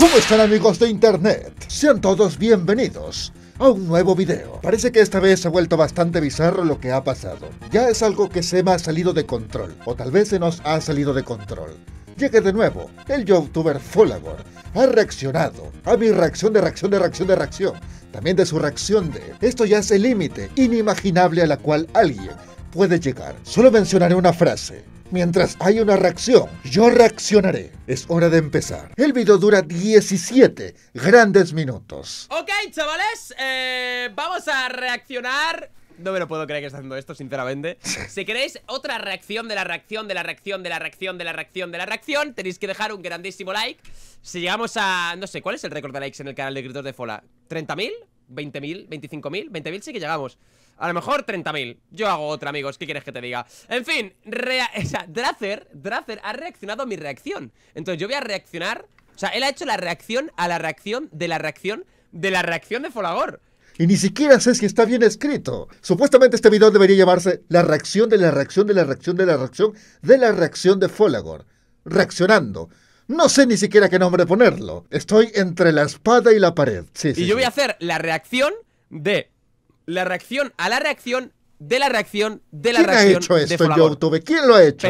¿Cómo están amigos de internet? Sean todos bienvenidos a un nuevo video. Parece que esta vez se ha vuelto bastante bizarro lo que ha pasado. Ya es algo que se me ha salido de control, o tal vez se nos ha salido de control. Llegué de nuevo, el youtuber Folagor ha reaccionado a mi reacción de reacción de reacción de reacción, también de su reacción de... Esto ya es el límite inimaginable a la cual alguien puede llegar. Solo mencionaré una frase. Mientras hay una reacción, yo reaccionaré. Es hora de empezar. El video dura 17 grandes minutos. Ok, chavales, eh, vamos a reaccionar. No me lo puedo creer que está haciendo esto, sinceramente. Si queréis otra reacción de la reacción, de la reacción, de la reacción, de la reacción, de la reacción, tenéis que dejar un grandísimo like. Si llegamos a... no sé, ¿cuál es el récord de likes en el canal de Gritos de Fola? ¿30.000? ¿20.000? ¿25.000? ¿20.000? Sí que llegamos. A lo mejor 30.000 Yo hago otra, amigos, ¿qué quieres que te diga? En fin, o Dracer, ha reaccionado a mi reacción Entonces yo voy a reaccionar O sea, él ha hecho la reacción a la reacción de la reacción de la reacción de Folagor y ni siquiera sé si está bien escrito. Supuestamente este video debería llamarse La reacción de la reacción de la reacción de la reacción de la reacción de Folagor. Reaccionando. No sé ni siquiera qué nombre ponerlo. Estoy entre la espada y la pared. Sí, y yo voy a hacer la reacción de la reacción a la reacción de la reacción de la ¿Quién reacción. ¿Quién ha hecho esto en YouTube? ¿Quién lo ha hecho?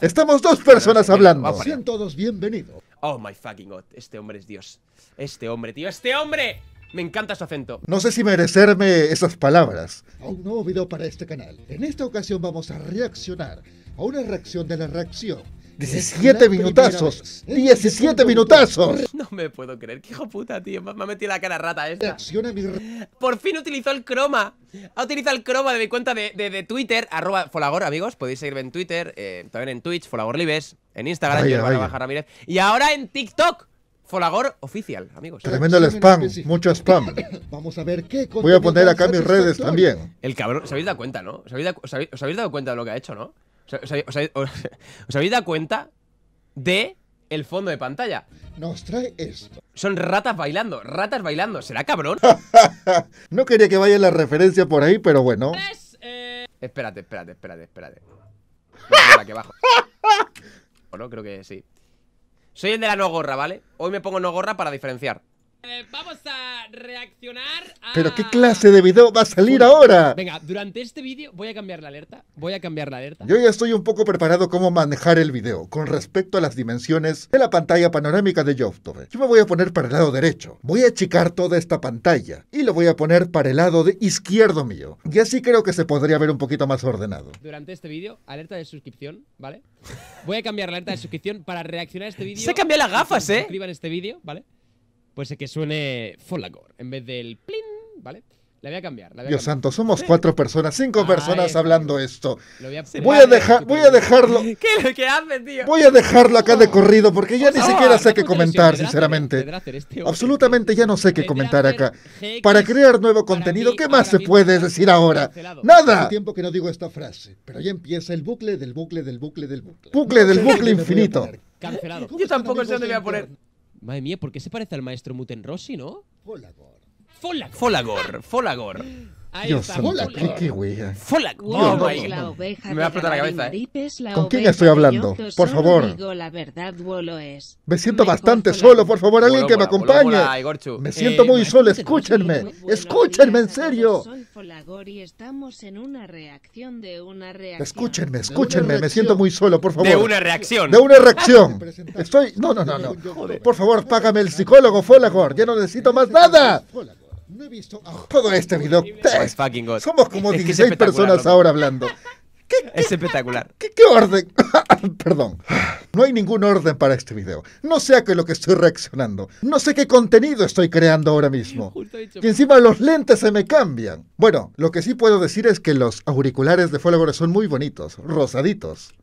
Estamos dos personas hablando. Sean todos bienvenidos. Oh my fucking god, este hombre es Dios. Este hombre, tío, este hombre. Me encanta su acento. No sé si merecerme esas palabras. A un nuevo video para este canal. En esta ocasión vamos a reaccionar a una reacción de la reacción 17 minutazos. 17 minutazos. No me puedo creer, qué hijo puta, tío. Me ha metido la cara rata esta. Por fin utilizó el croma. Ha utilizado el croma de mi cuenta de, de, Twitter, arroba Folagor, amigos. Podéis seguirme en Twitter, eh, también en Twitch, Folagorlibes, en Instagram, Y ahora en TikTok. Folagor oficial, amigos. Tremendo el spam, mucho spam. Vamos a ver qué. Voy a poner acá mis redes también. El cabrón, se habéis dado cuenta, ¿no? ¿Os os habéis dado cuenta de lo que ha hecho, ¿no? ¿Os, habéis dado cuenta de el fondo de pantalla. Nos trae esto. Son ratas bailando, ratas bailando. ¿Será cabrón? no quería que vaya la referencia por ahí, pero bueno. Es, eh, Espérate, espérate, espérate, espérate. o no, creo que sí. Soy el de la no gorra, ¿vale? Hoy me pongo no gorra para diferenciar. Eh, vamos a reaccionar a... ¿Pero qué clase de video va a salir ahora? Venga, durante este vídeo voy a cambiar la alerta. Voy a cambiar la alerta. Yo ya estoy un poco preparado cómo manejar el video con respecto a las dimensiones de la pantalla panorámica de Tove. Yo me voy a poner para el lado derecho. Voy a achicar toda esta pantalla y lo voy a poner para el lado de izquierdo mío. Y así creo que se podría ver un poquito más ordenado. Durante este vídeo, alerta de suscripción, ¿vale? Voy a cambiar la alerta de suscripción para reaccionar a este vídeo. Se cambió las gafas, ¿eh? Suscriban este vídeo, ¿vale? pues eh, que suene Folagor en vez del plin, ¿vale? La voy a cambiar. Dios santo, somos cuatro personas, cinco ah, personas hablando esto. voy, a... dejar, voy a dejarlo. ¿Qué lo que tío? Voy a dejarlo acá de oh. corrido porque ya ni siquiera sé qué comentar, sinceramente. Este Absolutamente ya no sé qué comentar acá. Para crear nuevo contenido, ¿qué más se puede decir ahora? Este Nada. Hace tiempo que no digo esta frase, pero ya empieza el bucle del bucle del bucle del bucle. Bucle del bucle infinito. Yo tampoco sé dónde voy a poner. Madre mía, ¿por qué se parece al maestro Rossi, no? Folagor. Folagor. Folagor, Folagor. Me va a la cabeza. ¿eh? ¿Con quién estoy hablando? Por favor. Me siento bastante solo, por favor, alguien que me acompañe. Me siento eh, muy solo, escúchenme. Escúchenme, en serio. Escúchenme, escúchenme, me siento muy solo, por favor. De una reacción. De una reacción. Estoy... No, no, no, no. Por favor, págame el psicólogo, Folagor. Ya no necesito más nada. No he visto todo este video. Somos como 16 personas ahora hablando. es espectacular. ¿Qué, orden? Perdón. No hay ningún orden para este video. No sé a qué lo que estoy reaccionando. No sé qué contenido estoy creando ahora mismo. Y encima los lentes se me cambian. Bueno, lo que sí puedo decir es que los auriculares de Follower son muy bonitos, rosaditos.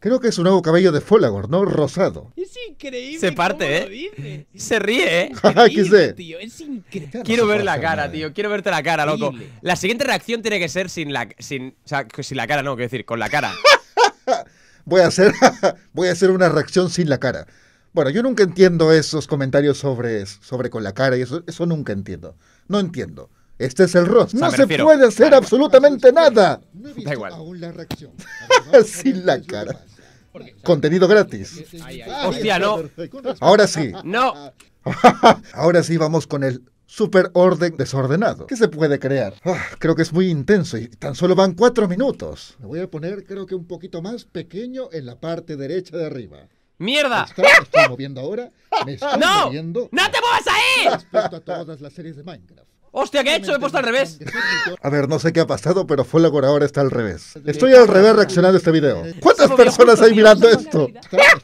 Creo que es un nuevo cabello de Folagor, ¿no? Rosado. Es increíble. Se parte, ¿eh? Se ríe, ¿eh? ¿Qué Tío, es increíble. Quiero ver la cara, eh. tío. Quiero verte la cara, loco. La siguiente reacción tiene que ser sin la. Sin, o sin la cara, no, quiero decir, con la cara. voy, a hacer, voy a hacer una reacción sin la cara. Bueno, yo nunca entiendo esos comentarios sobre, sobre con la cara y eso, eso nunca entiendo. No entiendo. Este es el Ross. No se puede hacer absolutamente nada. da igual. la reacción. Sin la cara. Contenido gratis. Hostia, no. Ahora sí. No. Ahora sí vamos con el super orden desordenado. ¿Qué se puede crear? Ah, creo que es muy intenso y tan solo van cuatro minutos. Me voy a poner, creo que un poquito más pequeño en la parte derecha de arriba. ¡Mierda! estoy moviendo ahora. ¡No! ¡No te muevas ahí! Respecto a todas las series de Minecraft. ¡Hostia, qué he hecho! Me he puesto al revés. A ver, no sé qué ha pasado, pero fue ahora está al revés. Estoy al revés reaccionando a este video. ¿Cuántas personas hay mirando esto?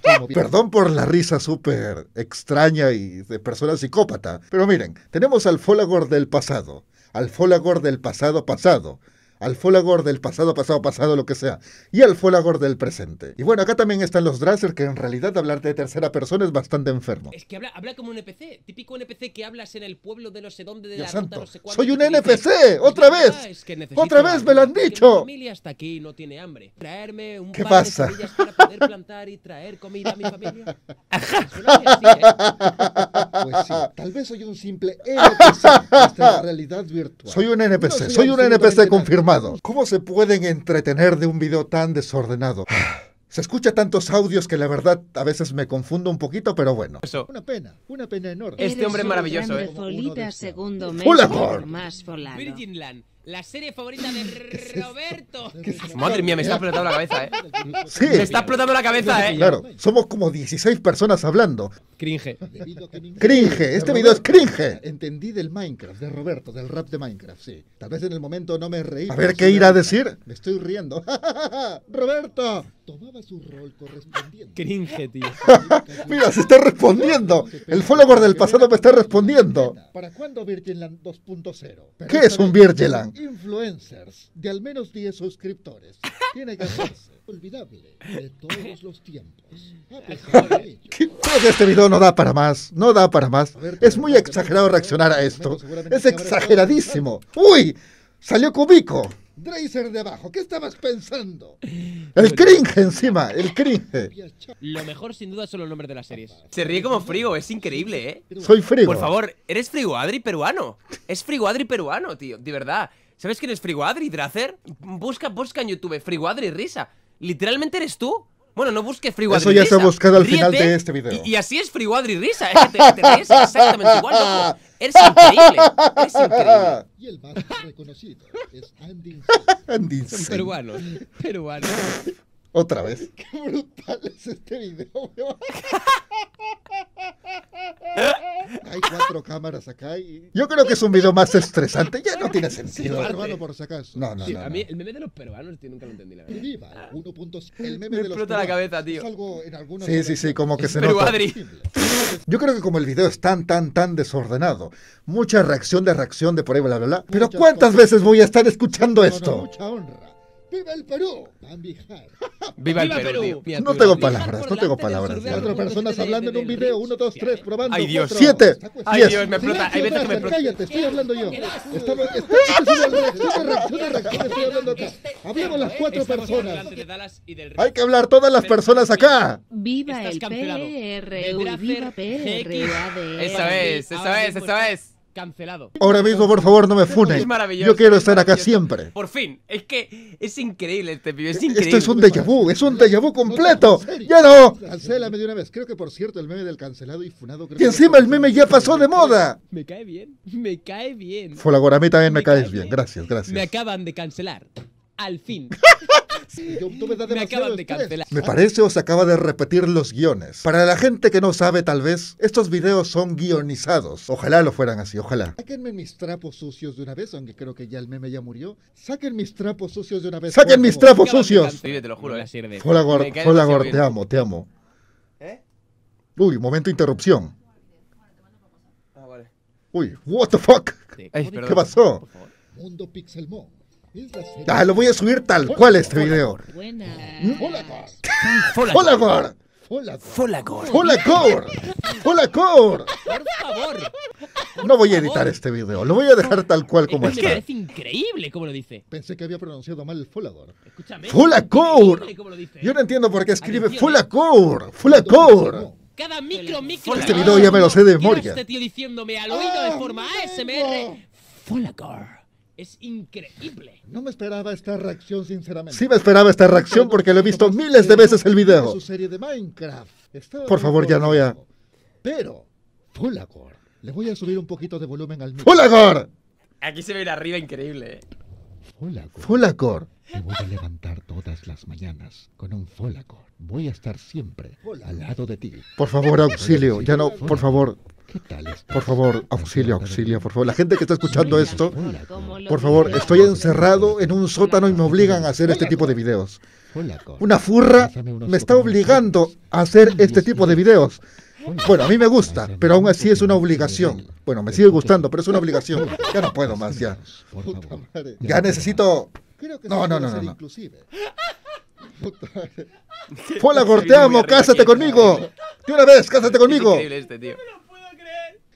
Ah, perdón por la risa súper extraña y de persona psicópata. Pero miren, tenemos al Folagor del pasado, al Folagor del pasado pasado, al Folagor del pasado, pasado, pasado, lo que sea, y al Folagor del presente. Y bueno, acá también están los Dracer, que en realidad hablar de tercera persona es bastante enfermo. Es que habla, como un NPC, típico NPC que hablas en el pueblo de no sé dónde, de la santo, no sé ¡Soy un NPC! ¡Otra vez! ¡Otra vez me lo han dicho! Mi familia aquí no tiene hambre. Traerme un ¿Qué par pasa? semillas para poder plantar y traer comida a mi familia. Ajá. ¿eh? Pues sí, tal vez soy un simple NPC hasta la realidad virtual. Soy un NPC, soy un NPC confirmado. ¿Cómo se pueden entretener de un video tan desordenado? Ah, se escucha tantos audios que la verdad a veces me confundo un poquito, pero bueno. Una pena, una pena enorme. Este hombre maravilloso, ¿eh? Segundo mes la serie favorita de Roberto. Madre mía, me está explotando la cabeza, ¿eh? Sí. Me está explotando la cabeza, ¿eh? Claro, somos como 16 personas hablando. Cringe. Cringe, este video es cringe. Entendí del Minecraft, de Roberto, del rap de Minecraft, sí. Tal vez en el momento no me reí. A ver qué irá a decir. Me estoy riendo. ¡Roberto! Tomaba su rol correspondiente. Cringe, tío. Mira, se está respondiendo. El follower del pasado me está respondiendo. ¿Para cuándo Virginland 2.0? ¿Qué es un Virginland? Influencers de al menos 10 suscriptores. Tiene que olvidable de todos los tiempos. ¿Qué pasa? Este video no da para más. No da para más. es muy exagerado reaccionar a esto. Es exageradísimo. ¡Uy! Salió cubico. Dreiser de abajo, ¿qué estabas pensando? El cringe encima, el cringe. Lo mejor sin duda son los nombres de las series. Se ríe como Frigo, es increíble, ¿eh? Soy Frigo. Por favor, eres Frigo Adri peruano. Es Frigo Adri peruano, tío, de verdad. ¿Sabes quién es Frigo Adri, Dracer? Busca, busca en YouTube Frigo Adri Risa. Literalmente eres tú. Bueno, no busques Risa. Eso ya se ha buscado al final de este video. Y, así es Adri Risa. ¿eh? Es exactamente igual, loco. Eres increíble. Eres increíble. Y el más reconocido es Andy Insane. Andy Insane. Peruano, otra vez. Qué brutal es este video. Hay cuatro cámaras acá y... Yo creo que es un video más estresante. Ya no tiene sentido. peruano, por si acaso. No, no, sí, no, A mí el meme de los peruanos nunca lo entendí, la verdad. Viva, ah. El meme de los peruanos. la cabeza, tío. sí, sí, sí, como que se nota. Yo creo que como el video es tan, tan, tan desordenado, mucha reacción de reacción de por ahí, bla, bla, bla. Pero ¿cuántas veces voy a estar escuchando esto? mucha honra. ¡Viva el Perú! ¡Viva el Perú! no tengo palabras, no tengo palabras. Cuatro personas hablando en un video, uno, dos, tres, probando. ¡Ay, Dios! ¡Siete! ¡Ay, Dios! ¡Me explota! ¡Ay, vete que me explota! ¡Cállate! Estoy hablando yo. Estamos... hablando acá. las cuatro personas. ¡Hay que hablar todas las personas acá! ¡Viva el PRU! ¡Viva PRU! ¡Esa es! ¡Esa es! ¡Esa es! Cancelado. Ahora mismo, por favor, no me funen. Es maravilloso. Yo quiero estar acá siempre. Por fin, es que es increíble este pibe, es increíble. Esto es un déjà vu, es un déjà vu completo. ¡Ya no! Cancélame de una vez. Creo que, por cierto, el meme del cancelado y funado... y encima el meme ya pasó de moda. Me cae bien, me cae bien. Folagor, a mí también me, caes bien. Gracias, gracias. Me acaban de cancelar. Al fin. Me acaban de cancelar. parece os acaba de repetir los guiones. Para la gente que no sabe, tal vez, estos videos son guionizados. Ojalá lo fueran así, ojalá. Sáquenme mis trapos sucios de una vez, aunque creo que ya el meme ya murió. Saquen mis trapos sucios de una vez. ¡Saquen mis trapos sucios! te lo juro. Hola, eh. te amo, te amo. ¿Eh? Uy, momento de interrupción. Ah, Uy, what the fuck? ¿Qué pasó? Mundo pixelmo. Ah, lo voy a subir tal cual este video. Hola, Folagor. Folagor. Folagor. Folagor. Por favor. No voy a editar este video, lo voy a dejar tal cual como está. está. Es increíble cómo lo dice. Pensé que había pronunciado mal Folagor. Escúchame. Folagor. Yo no entiendo por qué escribe Folagor. Folagor. Eh. Cada micro, micro. Este video ya me lo sé de memoria. Este tío diciéndome al oído de forma ASMR. Ah, Folagor es increíble. No me esperaba esta reacción, sinceramente. Sí me esperaba esta reacción porque lo he visto miles de veces el video. Por favor, ya no ya. Pero, Fulagor, le voy a subir un poquito de volumen al... ¡Fulagor! Aquí se ve la arriba increíble. Eh. Fulagor. Te Me voy a levantar todas las mañanas con un fulagor. Voy a estar siempre al lado de ti. Por favor, auxilio. Ya no, por favor. Por favor, auxilio, auxilio, por favor. La gente que está escuchando esto, por favor, estoy encerrado en un sótano y me obligan a hacer este tipo de videos. Una furra me está obligando a hacer este tipo de videos. Bueno, a mí me gusta, pero aún así es una obligación. Bueno, me sigue gustando, pero es una obligación. Ya no puedo más, ya. Ya necesito... No, no, no, no. corteamos, cásate conmigo. De una vez, cásate conmigo. Este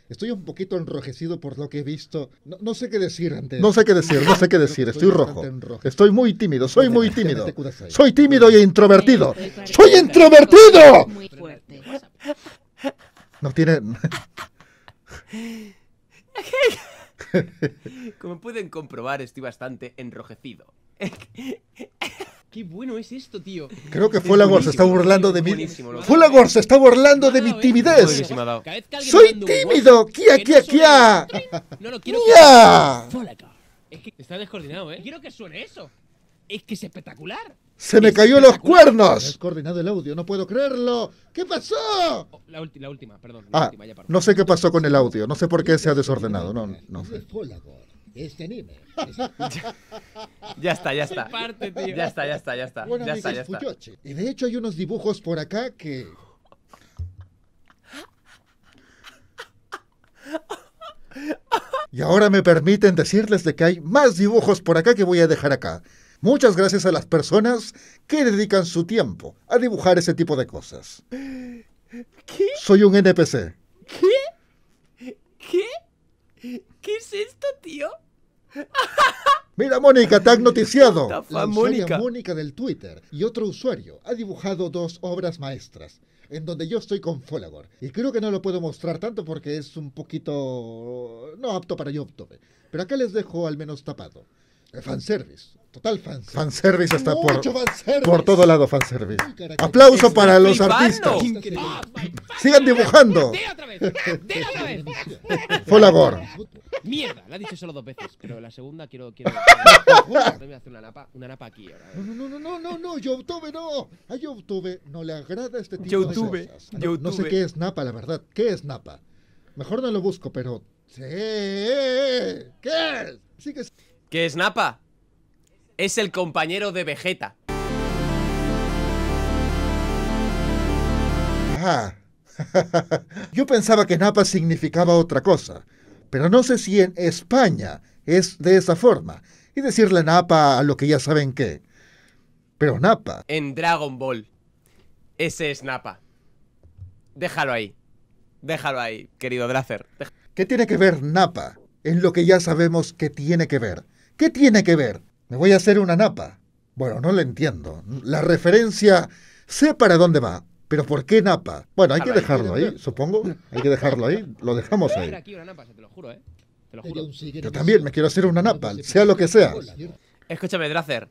Estoy un poquito enrojecido por lo que he visto. No, sé qué decir antes. No sé qué decir, no sé qué decir. Estoy, rojo. Estoy muy tímido, soy muy tímido. Soy tímido y e introvertido. ¡Soy introvertido! No tiene. Como pueden comprobar, estoy bastante enrojecido. Qué bueno es esto, tío. Creo que Fulagor se está burlando de mí. Fulagor se está burlando de mi timidez. ¡Soy tímido! ¡Kia, kia, kia! No está descoordinado, ¿eh? Quiero que suene eso. Es que es espectacular. ¡Se me cayó los cuernos! Descoordinado el audio, no puedo creerlo. ¿Qué pasó? Oh, la, última, perdón. ah, no sé qué pasó con el audio. No sé por qué se ha desordenado. No, no este anime. ya está, ya está. Ya está, ya está, ya está. ya está. Y de hecho hay unos dibujos por acá que... Y ahora me permiten decirles de que hay más dibujos por acá que voy a dejar acá. Muchas gracias a las personas que dedican su tiempo a dibujar ese tipo de cosas. ¿Qué? Soy un NPC. ¿Qué? ¿Qué? ¿Qué es esto, tío? Mira, Mónica, te tan noticiado. La Mónica. del Twitter y otro usuario ha dibujado dos obras maestras en donde yo estoy con Folagor. Y creo que no lo puedo mostrar tanto porque es un poquito no apto para YouTube. Pero acá les dejo al menos tapado. Fanservice. Total fan Fanservice hasta por, por todo lado fanservice. Aplauso para los artistas. Sigan dibujando. de otra vez Fue labor. Mierda, la he dicho solo dos veces, pero la segunda quiero... quiero... Voy hacer una napa, una napa aquí ahora. Eh. No, no, no, no, no, YouTube no. A YouTube no le agrada este tipo de cosas. YouTube. No, no sé qué es napa, la verdad. ¿Qué es napa? Mejor no lo busco, pero... Sí. ¿Qué Sí que ¿Qué es napa? es el compañero de Vegeta. Ah. Yo pensaba que Napa significaba otra cosa, pero no sé si en España es de esa forma. Y decirle Napa a lo que ya saben qué. Pero Napa. En Dragon Ball. Ese es Napa. Déjalo ahí. Déjalo ahí, querido Dracer. ¿Qué tiene que ver Napa en lo que ya sabemos que tiene que ver? ¿Qué tiene que ver? Me voy a hacer una napa. Bueno, no lo entiendo. La referencia sé para dónde va, pero ¿por qué napa? Bueno, hay que dejarlo ahí, supongo. Hay que dejarlo ahí. Lo dejamos ahí. Yo también me quiero hacer una napa, sea lo que sea. Escúchame, Dracer.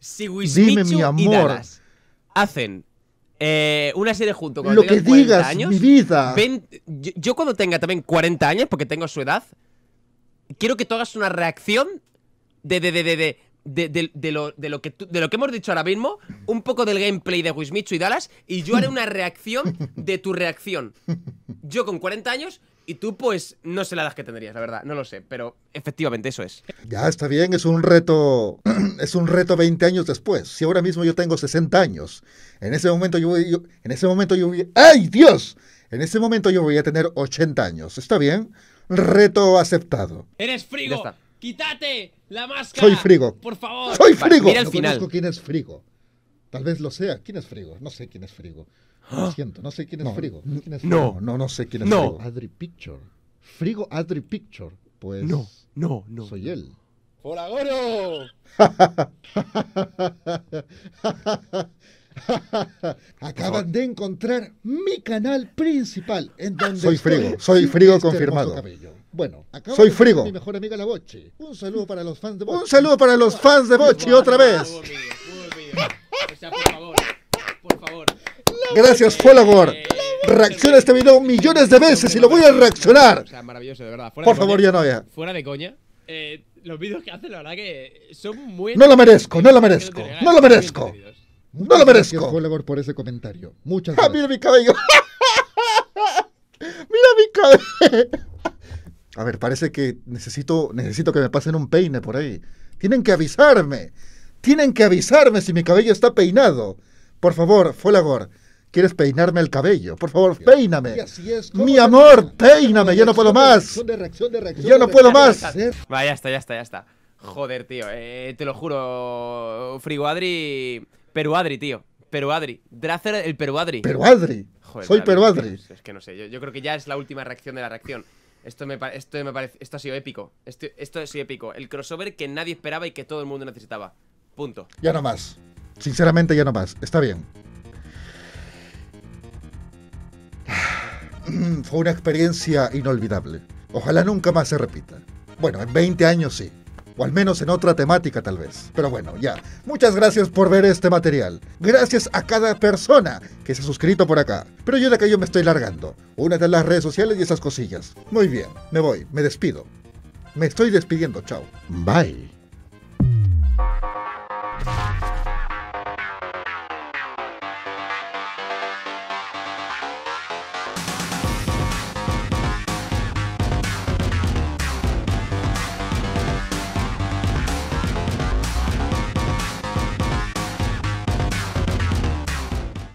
Si Dime, mi amor. y Dallas hacen eh, una serie junto con Lo que digas, mi vida. yo, cuando tenga también 40 años, porque tengo su edad, quiero que tú hagas una reacción de, de, de de, lo, que de lo que hemos dicho ahora mismo, un poco del gameplay de Wismichu y Dallas, y yo haré una reacción de tu reacción. Yo con 40 años y tú, pues, no sé la edad que tendrías, la verdad, no lo sé, pero efectivamente eso es. Ya, está bien, es un reto, es un reto 20 años después. Si ahora mismo yo tengo 60 años, en ese momento yo voy, en ese momento yo ¡ay, Dios! En ese momento yo voy a tener 80 años, ¿está bien? Reto aceptado. Eres frigo. ¡Quítate la máscara! Soy Frigo. Por favor. Soy Frigo. no conozco quién es Frigo. Tal vez lo sea. ¿Quién es Frigo? No sé quién es Frigo. Lo ah. siento, no sé quién es, no. Frigo. No, no, no sé quién es Frigo. Adri Picture. Frigo Adri Picture. Pues. No, no, no. Soy él. ¡Hola, Goro! Acaban de encontrar mi canal principal en donde soy frigo, soy frigo este confirmado. Bueno, acabo soy frigo. Mi mejor amiga la Bochi. Un saludo para los fans de Bochi. Un saludo para los fans de Bochi otra vez. Gracias, Gracias, Reacciona este video millones de veces y lo voy a reaccionar. O sea, maravilloso, de verdad. Fuera por favor, ya no ya. Fuera de coña. Eh, los vídeos que hacen, la verdad que son muy... No lo merezco, no lo merezco, no lo merezco. No lo merezco. Gracias, por ese comentario. Muchas gracias. Ah, mira mi cabello. mira mi cabello. A ver, parece que necesito, necesito que me pasen un peine por ahí. Tienen que avisarme. Tienen que avisarme si mi cabello está peinado. Por favor, Folagor, ¿quieres peinarme el cabello? Por favor, peíname. mi amor, peíname. Ya no puedo más. ¡Yo no puedo más. Va, ya está, ya está, ya está. Joder, tío. Eh, te lo juro. Friguadri... Peruadri, tío. Peruadri. Dracer, el Peruadri. Peruadri. Soy Peruadri. Es que no sé. yo creo que ya es la última reacción de la reacción. Esto me, parece. Esto ha sido épico. Esto, esto ha sido épico. El crossover que nadie esperaba y que todo el mundo necesitaba. Punto. Ya no más. Sinceramente, ya no más. Está bien. Fue una experiencia inolvidable. Ojalá nunca más se repita. Bueno, en 20 años sí o al menos en otra temática tal vez. Pero bueno, ya. Muchas gracias por ver este material. Gracias a cada persona que se ha suscrito por acá. Pero yo de acá yo me estoy largando. Una de las redes sociales y esas cosillas. Muy bien, me voy, me despido. Me estoy despidiendo, chao. Bye.